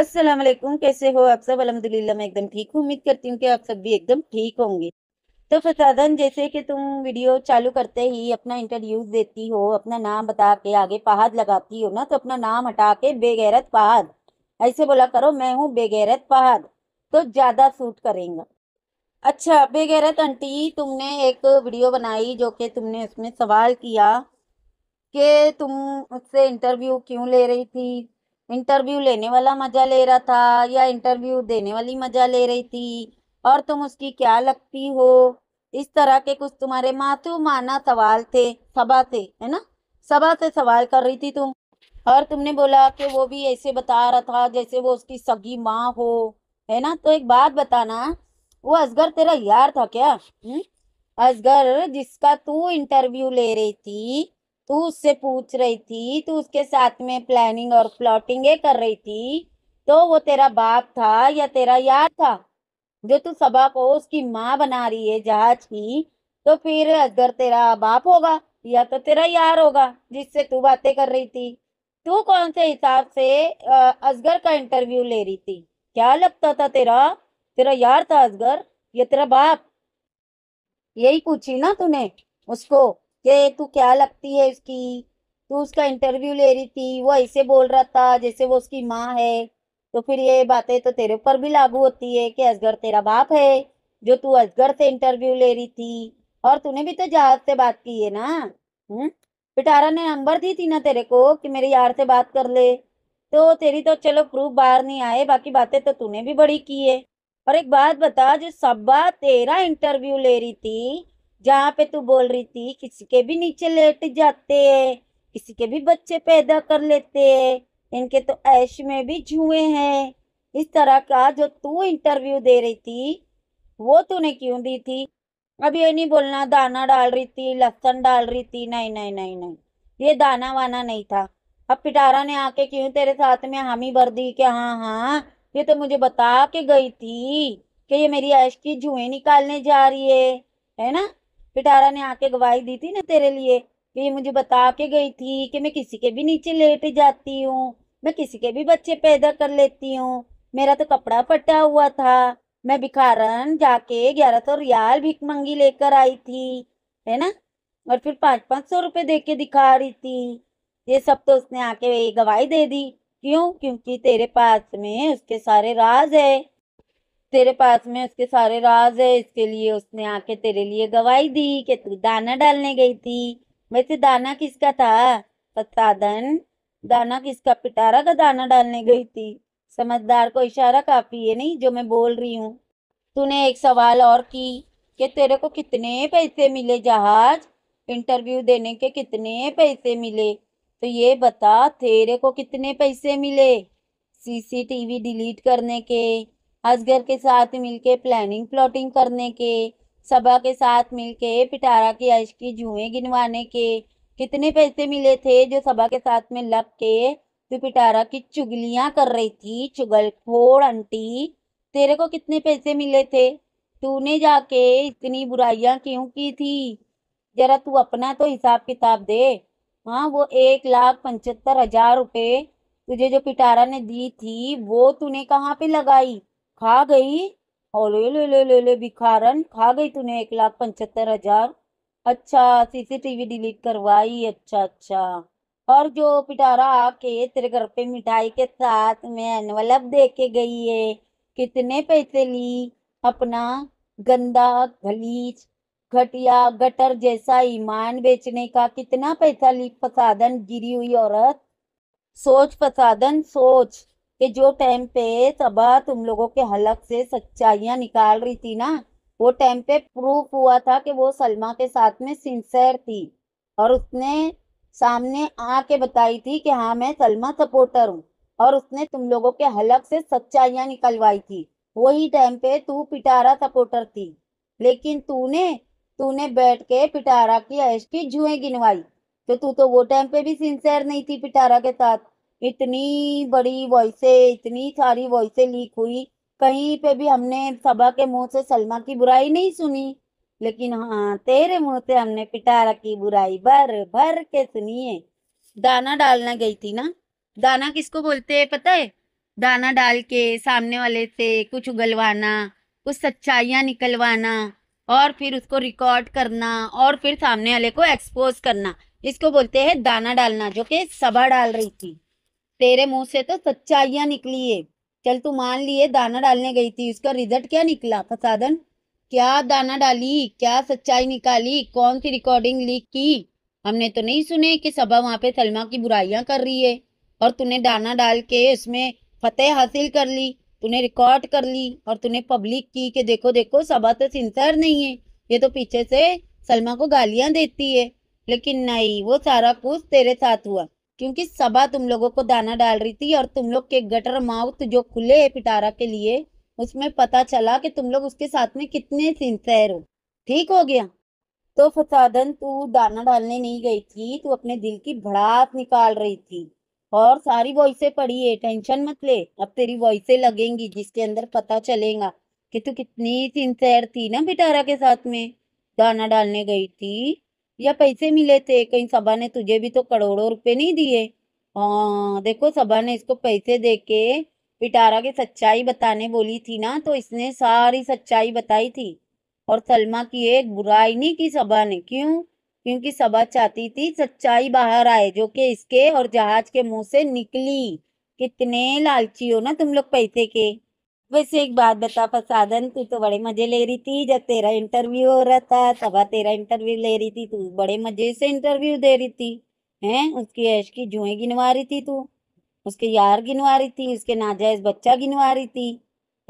अस्सलाम वालेकुम कैसे हो आप सब अलहमदिल्ला मैं एकदम ठीक हूँ उम्मीद करती हूँ कि आप सब भी एकदम ठीक होंगे तो फसादन जैसे कि तुम वीडियो चालू करते ही अपना इंटरव्यूज देती हो अपना नाम बता के आगे पहाद लगाती हो ना तो अपना नाम हटा के बेगैरत पहाद ऐसे बोला करो मैं हूँ बेगैरत पहाद तो ज़्यादा सूट करेंगे अच्छा बेगैरत आंटी तुमने एक वीडियो बनाई जो कि तुमने उसमें सवाल किया कि तुम उससे इंटरव्यू क्यों ले रही थी इंटरव्यू लेने वाला मजा ले रहा था या इंटरव्यू देने वाली मजा ले रही थी और तुम उसकी क्या लगती हो इस तरह के कुछ तुम्हारे मातु माना सवाल थे सभा थे है ना सभा से सवाल कर रही थी तुम और तुमने बोला कि वो भी ऐसे बता रहा था जैसे वो उसकी सगी माँ हो है ना तो एक बात बताना वो असगर तेरा यार था क्या हुँ? हम्म? असगर जिसका तू इंटरव्यू ले रही थी तू उससे पूछ रही थी तू उसके साथ में प्लानिंग और प्लॉटिंग कर रही थी तो वो तेरा बाप था या तेरा यार था जो तू सबा को उसकी माँ बना रही है जहाज की तो फिर अगर तेरा बाप होगा या तो तेरा यार होगा जिससे तू बातें कर रही थी तू कौन से हिसाब से असगर का इंटरव्यू ले रही थी क्या लगता था तेरा तेरा यार था असगर या तेरा बाप यही पूछी ना तूने उसको ये तू क्या लगती है उसकी तू उसका इंटरव्यू ले रही थी वो ऐसे बोल रहा था जैसे वो उसकी माँ है तो फिर ये बातें तो तेरे ऊपर भी लागू होती है कि असगर तेरा बाप है जो तू असगर से इंटरव्यू ले रही थी और तूने भी तो जहाज से बात की है ना हम्म पिटारा ने नंबर दी थी ना तेरे को कि मेरे यार से बात कर ले तो तेरी तो चलो प्रूफ बाहर नहीं आए बाकी बातें तो तूने भी बड़ी की है और एक बात बता जो सब्बा तेरा इंटरव्यू ले रही थी जहाँ पे तू बोल रही थी किसी के भी नीचे लेट जाते हैं किसी के भी बच्चे पैदा कर लेते हैं इनके तो ऐश में भी जुए हैं इस तरह का जो तू इंटरव्यू दे रही थी वो तूने क्यों दी थी अब ये नहीं बोलना दाना डाल रही थी लहसन डाल रही थी नहीं नहीं नहीं नहीं ये दाना वाना नहीं था अब पिटारा ने आके क्यों तेरे साथ में हामी भर दी कि हाँ हाँ ये तो मुझे बता के गई थी कि ये मेरी ऐश की जुए निकालने जा रही है है ना पिटारा ने आके गवाही दी थी ना तेरे लिए कि मुझे बता के गई थी कि मैं किसी के भी नीचे लेट जाती हूँ मैं किसी के भी बच्चे पैदा कर लेती हूँ मेरा तो कपड़ा फटा हुआ था मैं भिखारन जाके ग्यारह सौ रियाल भीख मंगी लेकर आई थी है ना और फिर पाँच पाँच सौ रुपये दे के दिखा रही थी ये सब तो उसने आके गवाही दे दी क्यों क्योंकि तेरे पास में उसके सारे राज है तेरे पास में उसके सारे राज है इसके लिए उसने आके तेरे लिए गवाही दी कि तू दाना डालने गई थी वैसे दाना किसका था साधन दाना किसका पिटारा का दाना डालने गई थी समझदार को इशारा काफी है नहीं जो मैं बोल रही हूँ तूने एक सवाल और की कि तेरे को कितने पैसे मिले जहाज इंटरव्यू देने के कितने पैसे मिले तो ये बता तेरे को कितने पैसे मिले सीसीटीवी डिलीट करने के असगर के साथ मिलके प्लानिंग प्लॉटिंग करने के सभा के साथ मिलके पिटारा की अश की जुएँ गिनवाने के कितने पैसे मिले थे जो सभा के साथ में लग के तू पिटारा की चुगलियाँ कर रही थी चुगल खोड़ आंटी तेरे को कितने पैसे मिले थे तूने जाके इतनी बुराइयां क्यों की थी जरा तू अपना तो हिसाब किताब दे हाँ वो एक लाख पचहत्तर हजार रुपये तुझे जो पिटारा ने दी थी वो तूने कहाँ पे लगाई खा गई और ले ले ले ले ले भिखारन खा गई तूने एक लाख पचहत्तर हजार अच्छा सीसीटीवी डिलीट करवाई अच्छा अच्छा और जो पिटारा आके तेरे घर पे मिठाई के साथ में एनवलप दे के गई है कितने पैसे ली अपना गंदा गलीच घटिया गटर जैसा ईमान बेचने का कितना पैसा ली फसादन गिरी हुई औरत सोच फसादन सोच कि जो टाइम पे सबा तुम लोगों के हलक से सच्चाइयाँ निकाल रही थी ना वो टाइम पे प्रूफ हुआ था कि वो सलमा के साथ में सिंसेर थी और उसने सामने आके बताई थी कि हाँ मैं सलमा सपोर्टर हूँ और उसने तुम लोगों के हलक से सच्चाइयाँ निकलवाई थी वही टाइम पे तू पिटारा सपोर्टर थी लेकिन तूने तूने बैठ के पिटारा की ऐश की जुए गिनवाई तो तू तो वो टाइम पे भी सिंसेर नहीं थी पिटारा के साथ इतनी बड़ी वॉइसें इतनी सारी वॉइसे लीक हुई कहीं पे भी हमने सभा के मुंह से सलमा की बुराई नहीं सुनी लेकिन हाँ तेरे मुंह से हमने पिटारा की बुराई भर भर के सुनी है दाना डालना गई थी ना दाना किसको बोलते है पता है दाना डाल के सामने वाले से कुछ उगलवाना कुछ सच्चाइयाँ निकलवाना और फिर उसको रिकॉर्ड करना और फिर सामने वाले को एक्सपोज करना इसको बोलते हैं दाना डालना जो कि सभा डाल रही थी तेरे मुंह से तो सच्चाइयां निकली है चल तू मान लिए दाना डालने गई थी उसका रिजल्ट क्या निकला फसादन क्या दाना डाली क्या सच्चाई निकाली कौन सी रिकॉर्डिंग लीक की हमने तो नहीं सुने कि सभा वहाँ पे सलमा की बुराइयां कर रही है और तूने दाना डाल के उसमें फतेह हासिल कर ली तूने रिकॉर्ड कर ली और तूने पब्लिक की कि देखो देखो सभा तो सिंसर नहीं है ये तो पीछे से सलमा को गालियां देती है लेकिन नहीं वो सारा कुछ तेरे साथ हुआ क्योंकि सभा तुम लोगों को दाना डाल रही थी और तुम लोग के गटर माउथ जो खुले है पिटारा के लिए उसमें पता चला कि तुम लोग उसके साथ में कितने सिंसेर हो ठीक हो गया तो फसादन तू दाना डालने नहीं गई थी तू अपने दिल की भड़ास निकाल रही थी और सारी वॉइसें पड़ी है टेंशन मत ले अब तेरी वॉइसें लगेंगी जिसके अंदर पता चलेगा कि तू कितनी सिंसेर थी ना पिटारा के साथ में दाना डालने गई थी या पैसे मिले थे कहीं सभा ने तुझे भी तो करोड़ों रुपए नहीं दिए हाँ देखो सभा ने इसको पैसे दे के पिटारा की सच्चाई बताने बोली थी ना तो इसने सारी सच्चाई बताई थी और सलमा की एक बुराई नहीं की सभा ने क्यों क्योंकि सभा चाहती थी सच्चाई बाहर आए जो कि इसके और जहाज के मुंह से निकली कितने लालची हो ना तुम लोग पैसे के वैसे एक बात बता फसादन तू तो बड़े मजे ले रही थी जब तेरा इंटरव्यू हो रहा था तब तेरा इंटरव्यू ले रही थी तू बड़े मजे से इंटरव्यू दे रही थी हैं उसकी ऐश की जुएं गिनवा रही थी तू उसके यार गिनवा रही थी उसके नाजायज बच्चा गिनवा रही थी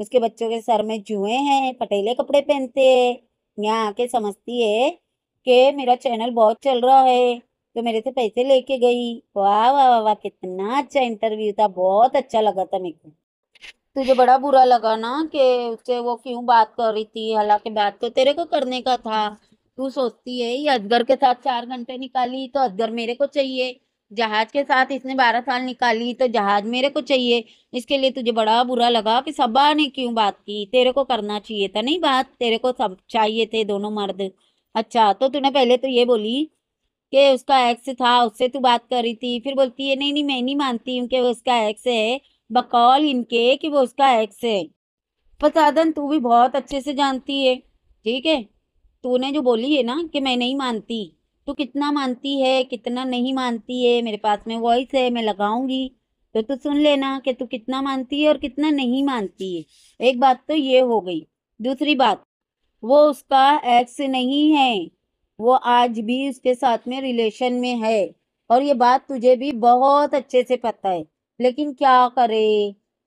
उसके बच्चों के सर में जुए हैं पटेले कपड़े पहनते है यहाँ आके समझती है कि मेरा चैनल बहुत चल रहा है तो मेरे से पैसे लेके गई वाह वाह वाह वाह कितना अच्छा इंटरव्यू था बहुत अच्छा लगा था मेरे को तुझे बड़ा बुरा लगा ना कि उससे वो क्यों बात कर रही थी हालांकि बात तो तेरे को करने का था तू सोचती है ये अजगर के साथ चार घंटे निकाली तो अजगर मेरे को चाहिए जहाज के साथ इसने बारह साल निकाली तो जहाज मेरे को चाहिए इसके लिए तुझे बड़ा बुरा लगा कि सबा ने क्यों बात की तेरे को करना चाहिए था नहीं बात तेरे को सब चाहिए थे दोनों मर्द अच्छा तो तूने पहले तो ये बोली कि उसका एक्स था उससे तू बात कर रही थी फिर बोलती है नहीं नहीं मैं नहीं मानती हूँ कि उसका एक्स है बकौल इनके कि वो उसका एक्स है फसादन तू भी बहुत अच्छे से जानती है ठीक है तूने जो बोली है ना कि मैं नहीं मानती तू कितना मानती है कितना नहीं मानती है मेरे पास में वॉइस है मैं लगाऊंगी तो तू सुन लेना कि तू कितना मानती है और कितना नहीं मानती है एक बात तो ये हो गई दूसरी बात वो उसका एक्स नहीं है वो आज भी उसके साथ में रिलेशन में है और ये बात तुझे भी बहुत अच्छे से पता है लेकिन क्या करे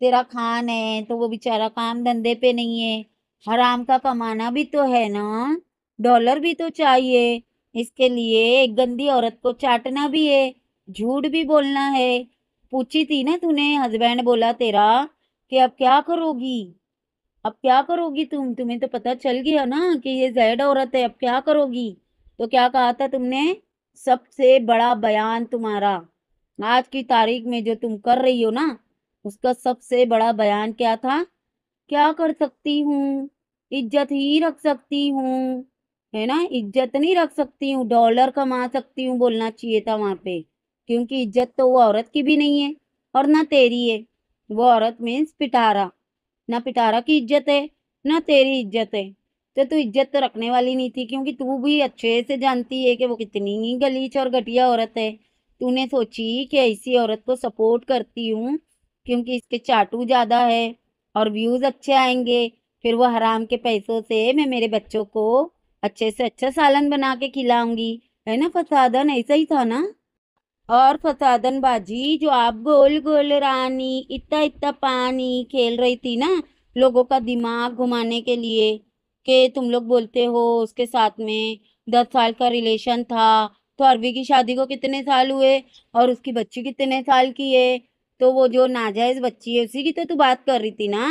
तेरा खान है तो वो बेचारा काम धंधे पे नहीं है हराम का कमाना भी तो है ना डॉलर भी तो चाहिए इसके लिए एक गंदी औरत को चाटना भी है झूठ भी बोलना है पूछी थी ना तूने हस्बैंड बोला तेरा कि अब क्या करोगी अब क्या करोगी तुम तुम्हें तो पता चल गया ना कि ये जैड औरत है अब क्या करोगी तो क्या कहा था तुमने सबसे बड़ा बयान तुम्हारा आज की तारीख में जो तुम कर रही हो ना उसका सबसे बड़ा बयान क्या था क्या कर सकती हूँ इज्जत ही रख सकती हूँ है ना इज्जत नहीं रख सकती हूँ डॉलर कमा सकती हूँ बोलना चाहिए था वहाँ पे क्योंकि इज्जत तो वो औरत की भी नहीं है और ना तेरी है वो औरत मीन्स पिटारा ना पिटारा की इज्जत है ना तेरी इज्जत है तो तू इज्जत तो रखने वाली नहीं थी क्योंकि तू भी अच्छे से जानती है कि वो कितनी गलीच और घटिया औरत है तूने सोची कि ऐसी औरत को सपोर्ट करती हूँ क्योंकि इसके चाटू ज़्यादा है और व्यूज़ अच्छे आएंगे फिर वो हराम के पैसों से मैं मेरे बच्चों को अच्छे से अच्छा सालन बना के खिलाऊंगी है ना फसादन ऐसा ही था ना और फसादन बाजी जो आप गोल गोल रानी इतना इतना पानी खेल रही थी ना लोगों का दिमाग घुमाने के लिए कि तुम लोग बोलते हो उसके साथ में दस साल का रिलेशन था तो अरवी की शादी को कितने साल हुए और उसकी बच्ची कितने साल की है तो वो जो नाजायज़ बच्ची है उसी की तो तू बात कर रही थी ना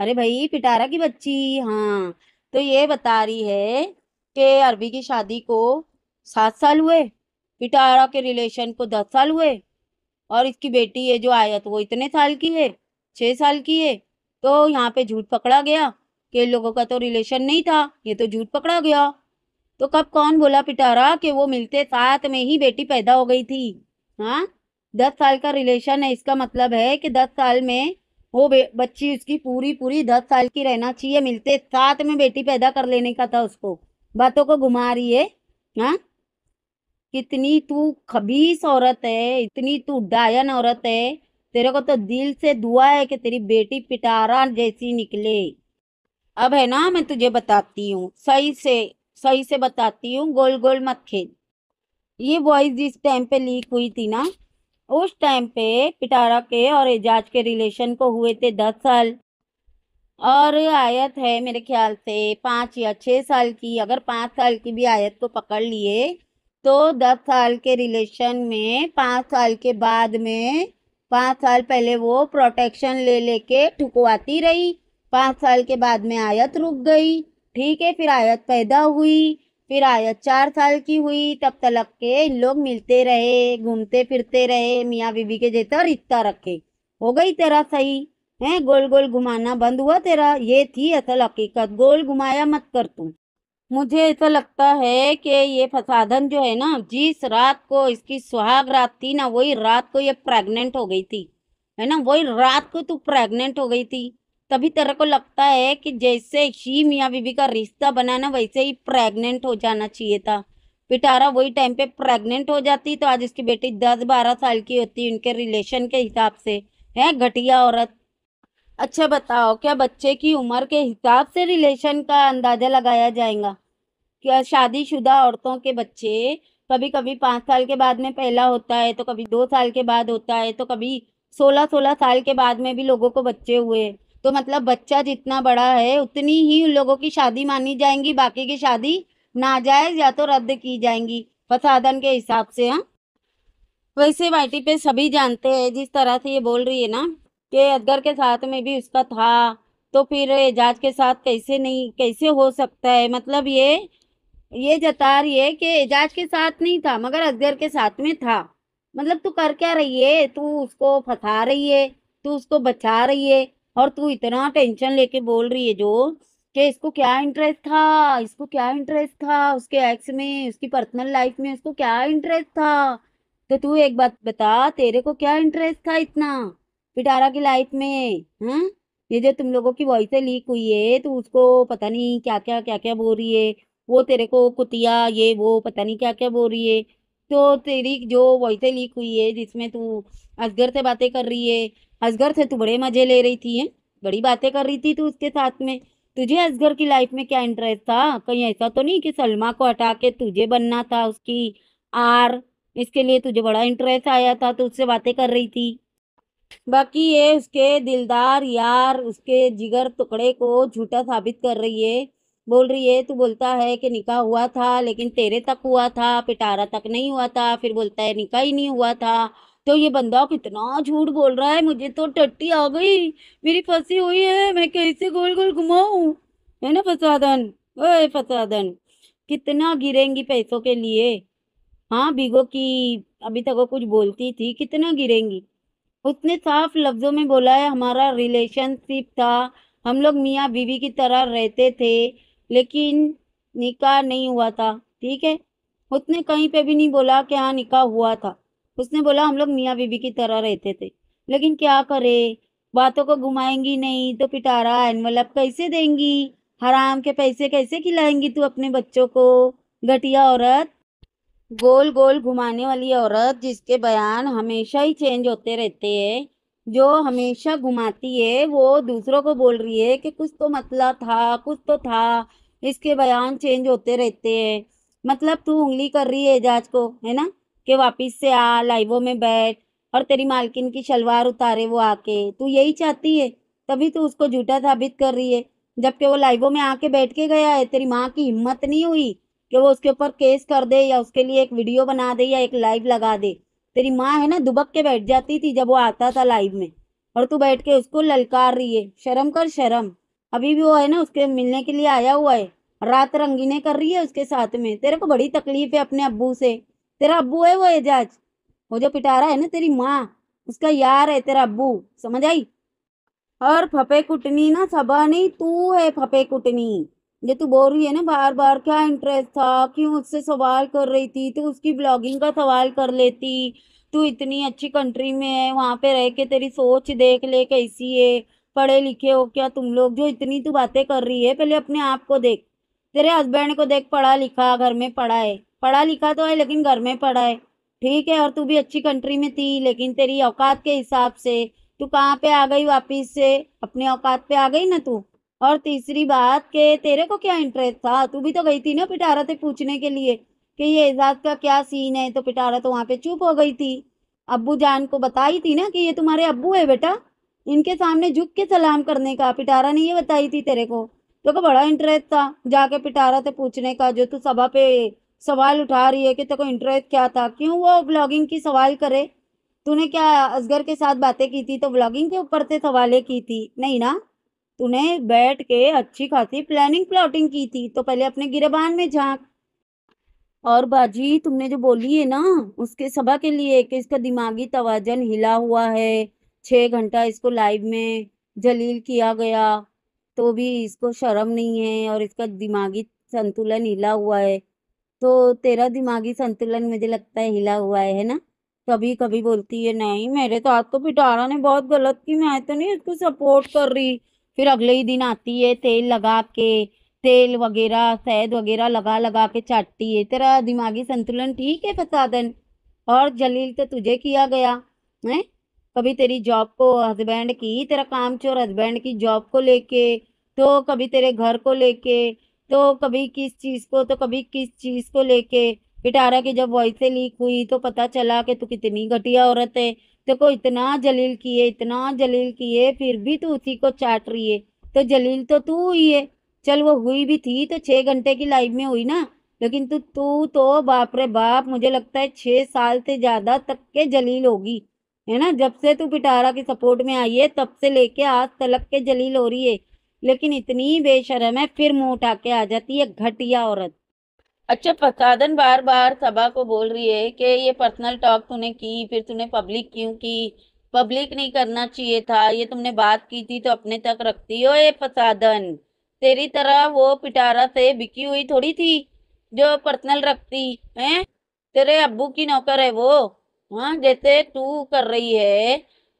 अरे भाई पिटारा की बच्ची हाँ तो ये बता रही है कि अरवी की शादी को सात साल हुए पिटारा के रिलेशन को दस साल हुए और इसकी बेटी है जो आयत वो इतने साल की है छः साल की है तो यहाँ पे झूठ पकड़ा गया कि लोगों का तो रिलेशन नहीं था ये तो झूठ पकड़ा गया तो कब कौन बोला पिटारा कि वो मिलते साथ में ही बेटी पैदा हो गई थी हाँ दस साल का रिलेशन है इसका मतलब है कि दस साल में वो बच्ची उसकी पूरी पूरी दस साल की रहना चाहिए मिलते साथ में बेटी पैदा कर लेने का था उसको बातों को घुमा रही है हाँ कितनी तू खबीस औरत है इतनी तू डायन औरत है तेरे को तो दिल से दुआ है कि तेरी बेटी पिटारा जैसी निकले अब है ना मैं तुझे बताती हूँ सही से सही से बताती हूँ गोल गोल मत खेल ये वॉइस जिस टाइम पे लीक हुई थी ना उस टाइम पे पिटारा के और एजाज के रिलेशन को हुए थे दस साल और आयत है मेरे ख्याल से पाँच या छः साल की अगर पाँच साल की भी आयत को पकड़ लिए तो दस साल के रिलेशन में पाँच साल के बाद में पाँच साल पहले वो प्रोटेक्शन ले लेके ठुकवाती रही पाँच साल के बाद में आयत रुक गई ठीक है फिर आयत पैदा हुई फिर आयत चार साल की हुई तब तलक के इन लोग मिलते रहे घूमते फिरते रहे मियाँ बीबी के जैसा रिश्ता रखे हो गई तेरा सही है गोल गोल घुमाना बंद हुआ तेरा ये थी असल हकीकत गोल घुमाया मत कर तू मुझे ऐसा लगता है कि ये फसादन जो है ना जिस रात को इसकी सुहाग रात थी ना वही रात को ये प्रेग्नेंट हो गई थी है ना वही रात को तू प्रेग्नेंट हो गई थी तभी तेरे को लगता है कि जैसे ही मियाँ बीबी का रिश्ता बना ना वैसे ही प्रेग्नेंट हो जाना चाहिए था पिटारा वही टाइम पे प्रेग्नेंट हो जाती तो आज उसकी बेटी दस बारह साल की होती उनके रिलेशन के हिसाब से है घटिया औरत अच्छा बताओ क्या बच्चे की उम्र के हिसाब से रिलेशन का अंदाज़ा लगाया जाएगा क्या शादीशुदा औरतों के बच्चे कभी कभी पाँच साल के बाद में पहला होता है तो कभी दो साल के बाद होता है तो कभी सोलह सोलह साल के बाद में भी लोगों को बच्चे हुए तो मतलब बच्चा जितना बड़ा है उतनी ही उन लोगों की शादी मानी जाएंगी बाकी की शादी नाजायज या तो रद्द की जाएंगी फसादन के हिसाब से हाँ वैसे वाइटी पे सभी जानते हैं जिस तरह से ये बोल रही है ना कि अदगर के साथ में भी उसका था तो फिर एजाज के साथ कैसे नहीं कैसे हो सकता है मतलब ये ये जता रही है कि एजाज के साथ नहीं था मगर अदगर के साथ में था मतलब तू कर क्या रही है तू उसको फंसा रही है तू उसको बचा रही है और तू इतना टेंशन लेके बोल रही है जो कि इसको क्या इंटरेस्ट था इसको क्या इंटरेस्ट था उसके एक्स में उसकी पर्सनल लाइफ में उसको क्या इंटरेस्ट था तो तू एक बात बता तेरे को क्या इंटरेस्ट था इतना पिटारा की लाइफ में हाँ ये जो तुम लोगों की वॉइसें लीक हुई है तो उसको पता नहीं क्या क्या क्या क्या बोल रही है वो तेरे को कुतिया ये वो पता नहीं क्या क्या बोल रही है तो तेरी जो वॉइस लीक हुई है जिसमें तू असगर से बातें कर रही है असगर से तू बड़े मज़े ले रही थी है बड़ी बातें कर रही थी तू उसके साथ में तुझे असगर की लाइफ में क्या इंटरेस्ट था कहीं ऐसा तो नहीं कि सलमा को हटा के तुझे बनना था उसकी आर इसके लिए तुझे बड़ा इंटरेस्ट आया था तो उससे बातें कर रही थी बाकी ये उसके दिलदार यार उसके जिगर टुकड़े को झूठा साबित कर रही है बोल रही है तू बोलता है कि निकाह हुआ था लेकिन तेरे तक हुआ था पिटारा तक नहीं हुआ था फिर बोलता है निकाह ही नहीं हुआ था तो ये बंदा कितना झूठ बोल रहा है मुझे तो टट्टी आ गई मेरी फंसी हुई है मैं कैसे गोल गोल घुमाऊँ है ना फसादन ओए फसादन कितना गिरेंगी पैसों के लिए हाँ बिगो की अभी तक वो कुछ बोलती थी कितना गिरेंगी उसने साफ लफ्ज़ों में बोला है हमारा रिलेशनशिप था हम लोग मियाँ बीवी की तरह रहते थे लेकिन निकाह नहीं हुआ था ठीक है उसने कहीं पे भी नहीं बोला कि हाँ निकाह हुआ था उसने बोला हम लोग मियाँ बीबी की तरह रहते थे लेकिन क्या करे बातों को घुमाएंगी नहीं तो पिटारा एनवलप कैसे देंगी हराम के पैसे कैसे खिलाएंगी तू अपने बच्चों को घटिया औरत गोल गोल घुमाने वाली औरत जिसके बयान हमेशा ही चेंज होते रहते हैं जो हमेशा घुमाती है वो दूसरों को बोल रही है कि कुछ तो मतलब था कुछ तो था इसके बयान चेंज होते रहते हैं मतलब तू उंगली कर रही है एजाज को है ना कि वापिस से आ लाइवों में बैठ और तेरी मालकिन की शलवार उतारे वो आके तू यही चाहती है तभी तो उसको झूठा साबित कर रही है जबकि वो लाइवों में आके बैठ के गया है तेरी माँ की हिम्मत नहीं हुई कि वो उसके ऊपर केस कर दे या उसके लिए एक वीडियो बना दे या एक लाइव लगा दे तेरी माँ है ना दुबक के बैठ जाती थी जब वो आता था लाइव में और तू बैठ के उसको ललकार रही है शर्म कर शर्म अभी भी वो है ना उसके मिलने के लिए आया हुआ है रात रंगीने कर रही है उसके साथ में तेरे को बड़ी तकलीफ है अपने अबू से तेरा अबू है वो एजाज वो जो पिटारा है ना तेरी माँ उसका यार है तेरा अबू समझ आई और फपे कुटनी ना सबा नहीं तू है फपे कुटनी ये तू बोल रही है ना बार बार क्या इंटरेस्ट था क्यों उससे सवाल कर रही थी तू उसकी ब्लॉगिंग का सवाल कर लेती तू इतनी अच्छी कंट्री में है वहाँ पे रह के तेरी सोच देख ले कैसी है पढ़े लिखे हो क्या तुम लोग जो इतनी तू बातें कर रही है पहले अपने आप को देख तेरे हस्बैंड को देख पढ़ा लिखा घर में पढ़ा है पढ़ा लिखा तो है लेकिन घर में पढ़ा है ठीक है और तू भी अच्छी कंट्री में थी लेकिन तेरी औकात के हिसाब से तू कहाँ पे आ गई वापिस से अपने औकात पे आ गई ना तू और तीसरी बात के तेरे को क्या इंटरेस्ट था तू भी तो गई थी ना पिटारा से पूछने के लिए कि ये एजाज का क्या सीन है तो पिटारा तो वहाँ पे चुप हो गई थी अब्बू जान को बताई थी ना कि ये तुम्हारे अब्बू है बेटा इनके सामने झुक के सलाम करने का पिटारा ने ये बताई थी तेरे को तो का बड़ा इंटरेस्ट था जाके पिटारा थे पूछने का जो तू सभा पे सवाल उठा रही है कि तेको इंटरेस्ट क्या था क्यों वो ब्लॉगिंग की सवाल करे तूने क्या असगर के साथ बातें की थी तो ब्लॉगिंग के ऊपर से सवालें की थी नहीं ना तूने बैठ के अच्छी खासी प्लानिंग प्लॉटिंग की थी तो पहले अपने गिरबान में झाँक और बाजी तुमने जो बोली है ना उसके सभा के लिए कि इसका दिमागी तोजन हिला हुआ है छः घंटा इसको लाइव में जलील किया गया तो भी इसको शर्म नहीं है और इसका दिमागी संतुलन हिला हुआ है तो तेरा दिमागी संतुलन मुझे लगता है हिला हुआ है, ना कभी कभी बोलती है नहीं मेरे तो हाथ को पिटारा ने बहुत गलत की मैं तो नहीं उसको सपोर्ट कर रही फिर अगले ही दिन आती है तेल लगा के तेल वगैरह शहद वगैरह लगा लगा के चाटती है तेरा दिमागी संतुलन ठीक है फसादन और जलील तो तुझे किया गया है कभी तेरी जॉब को हस्बैंड की तेरा काम चोर हस्बैंड की जॉब को लेके तो कभी तेरे घर को लेके तो कभी किस चीज़ को तो कभी किस चीज़ को लेके पिटारा की जब वॉइस लीक हुई तो पता चला कि तू कितनी घटिया औरत है देखो तो इतना जलील किए इतना जलील किए फिर भी तू उसी को चाट रही है तो जलील तो तू हुई है चल वो हुई भी थी तो छः घंटे की लाइफ में हुई ना लेकिन तू तू तो बाप रे बाप मुझे लगता है छः साल से ज़्यादा तक के जलील होगी है ना जब से तू पिटारा की सपोर्ट में आई है तब से लेके आज तलक के जलील हो रही है लेकिन इतनी बेशरम है फिर मुंह उठा के आ जाती है घटिया औरत अच्छा फसादन बार बार सभा को बोल रही है कि ये पर्सनल टॉक तूने की फिर तूने पब्लिक क्यों की पब्लिक नहीं करना चाहिए था ये तुमने बात की थी तो अपने तक रखती हो ये फसादन तेरी तरह वो पिटारा से बिकी हुई थोड़ी थी जो पर्सनल रखती है तेरे अब्बू की नौकर है वो हाँ जैसे तू कर रही है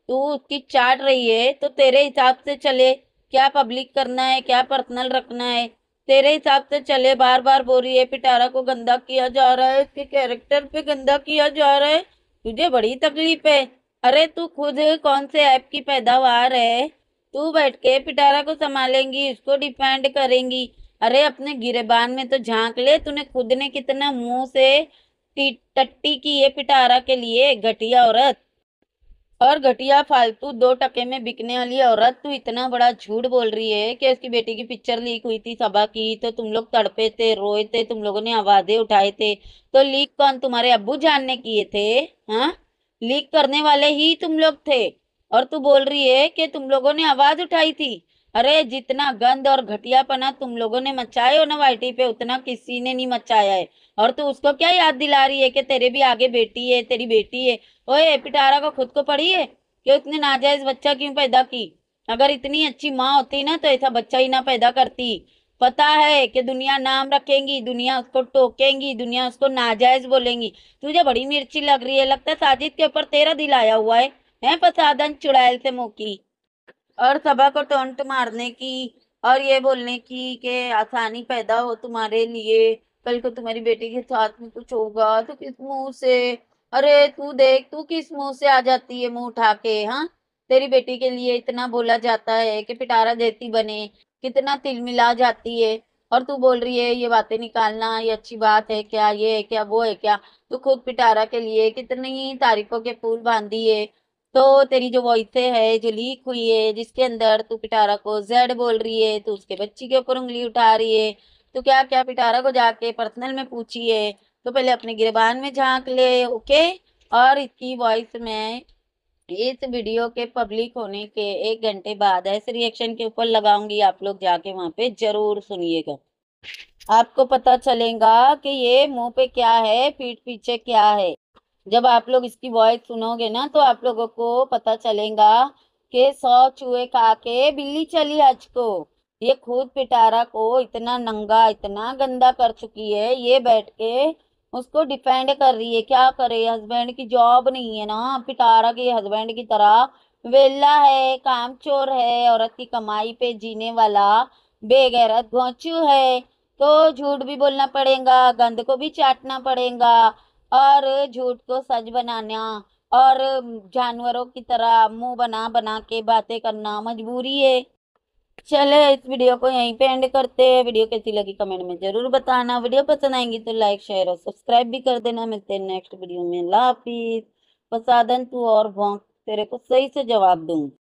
तू उसकी चाट रही है तो तेरे हिसाब से चले क्या पब्लिक करना है क्या पर्सनल रखना है तेरे हिसाब से चले बार बार बोल रही है पिटारा को गंदा किया जा रहा है उसके कैरेक्टर पे गंदा किया जा रहा है तुझे बड़ी तकलीफ है अरे तू खुद कौन से ऐप की पैदावार है तू बैठ के पिटारा को संभालेंगी उसको डिपेंड करेंगी अरे अपने गिरेबान में तो झांक ले तूने खुद ने कितना मुंह से टट्टी टट्टी की ये पिटारा के लिए घटिया औरत और घटिया फालतू दो टके में बिकने वाली औरत तू इतना बड़ा झूठ बोल रही है कि उसकी बेटी की पिक्चर लीक हुई थी सभा की तो तुम लोग तड़पे थे रोए थे तुम लोगों ने आवाजें उठाए थे तो लीक कौन तुम्हारे अबू जान ने किए थे हाँ लीक करने वाले ही तुम लोग थे और तू बोल रही है कि तुम लोगों ने आवाज उठाई थी अरे जितना गंद और घटियापना तुम लोगों ने मचाए हो ना वाइटी पे उतना किसी ने नहीं मचाया है और तू उसको क्या याद दिला रही है कि तेरे भी आगे बेटी है तेरी बेटी है ओए पिटारा को खुद को पढ़ी है कि इतने नाजायज बच्चा क्यों पैदा की अगर इतनी अच्छी माँ होती ना तो ऐसा बच्चा ही ना पैदा करती पता है कि दुनिया नाम रखेंगी दुनिया उसको टोकेंगी दुनिया उसको नाजायज बोलेंगी तुझे बड़ी मिर्ची लग रही है लगता है साजिद के ऊपर तेरा दिल आया हुआ है है पसादन चुड़ैल से मुँह की और सभा को टोंट मारने की और ये बोलने की के आसानी पैदा हो तुम्हारे लिए कल को तुम्हारी बेटी के साथ में कुछ होगा तो किस मुंह से अरे तू देख तू किस मुंह से आ जाती है मुंह उठा के हाँ तेरी बेटी के लिए इतना बोला जाता है कि पिटारा देती बने कितना तिल मिला जाती है और तू बोल रही है ये बातें निकालना ये अच्छी बात है क्या ये है क्या वो है क्या तू खुद पिटारा के लिए कितनी तारीफों के फूल बांधी है तो तेरी जो वॉइस है जो लीक हुई है जिसके अंदर तू पिटारा को जेड बोल रही है तू उसके बच्ची के ऊपर उंगली उठा रही है तो क्या क्या पिटारा को जाके पर्सनल में पूछी है तो पहले अपने गिरबान में झांक ले ओके और इसकी वॉइस में इस वीडियो के पब्लिक होने के एक घंटे बाद ऐसे रिएक्शन के ऊपर लगाऊंगी आप लोग जाके वहाँ पे जरूर सुनिएगा आपको पता चलेगा कि ये मुंह पे क्या है पीठ पीछे क्या है जब आप लोग इसकी वॉइस सुनोगे ना तो आप लोगों को पता चलेगा कि सौ चूहे खा के बिल्ली चली आज को ये खुद पिटारा को इतना नंगा इतना गंदा कर चुकी है ये बैठ के उसको डिपेंड कर रही है क्या करे हस्बैंड की जॉब नहीं है ना पिटारा के हस्बैंड की तरह वेला है काम चोर है औरत की कमाई पे जीने वाला बेगैरत घोंचू है तो झूठ भी बोलना पड़ेगा गंद को भी चाटना पड़ेगा और झूठ को सच बनाना और जानवरों की तरह मुंह बना बना के बातें करना मजबूरी है चले इस वीडियो को यहीं पे एंड करते हैं वीडियो कैसी लगी कमेंट में जरूर बताना वीडियो पसंद आएंगी तो लाइक शेयर और सब्सक्राइब भी कर देना मिलते हैं नेक्स्ट वीडियो में लाफिज प्रसादन तू और भोंक तेरे को सही से जवाब दूंगी